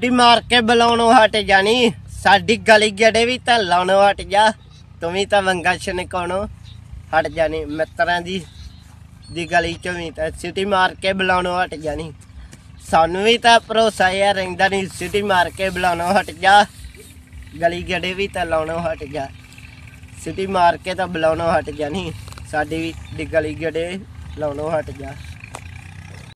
ਝਪਟੀ ਮਾਰ ਕੇ ਬੁਲਾਉਣੋਂ ਹਟ ਜਾਣੀ ਸਾਡੀ ਗਲੀ ਗੜੇ ਵੀ ਤਾਂ ਲਾਉਣੋਂ ਹਟ ਜਾ ਤੂੰ ਵੀ ਤਾਂ ਵੰਗਾ ਛਨਕਾਉਣੋਂ ਹਟ ਜਾਣੀ ਮਿੱਤਰਾਂ ਦੀ ਦੀ ਗਲੀ ਚੋਂ ਵੀ ਤਾਂ ਸਿਟੀ ਮਾਰ ਕੇ ਬੁਲਾਉਣੋਂ ਹਟ ਜਾਣੀ ਸਾਨੂੰ ਵੀ ਤਾਂ ਭਰੋਸਾ ਯਾਰ ਰਹਿੰਦਾ ਨਹੀਂ ਸਿਟੀ ਮਾਰ ਕੇ ਬੁਲਾਉਣੋਂ ਹਟ ਜਾ ਗਲੀ ਗੜੇ ਵੀ ਤਾਂ ਲਾਉਣੋਂ ਹਟ ਜਾ ਸਿਟੀ ਮਾਰ ਕੇ ਤਾਂ ਬੁਲਾਉਣੋਂ ਹਟ ਜਾਣੀ ਸਾਡੀ ਵੀ ਗਲੀ ਗੜੇ ਲਾਉਣੋਂ ਹਟ ਜਾ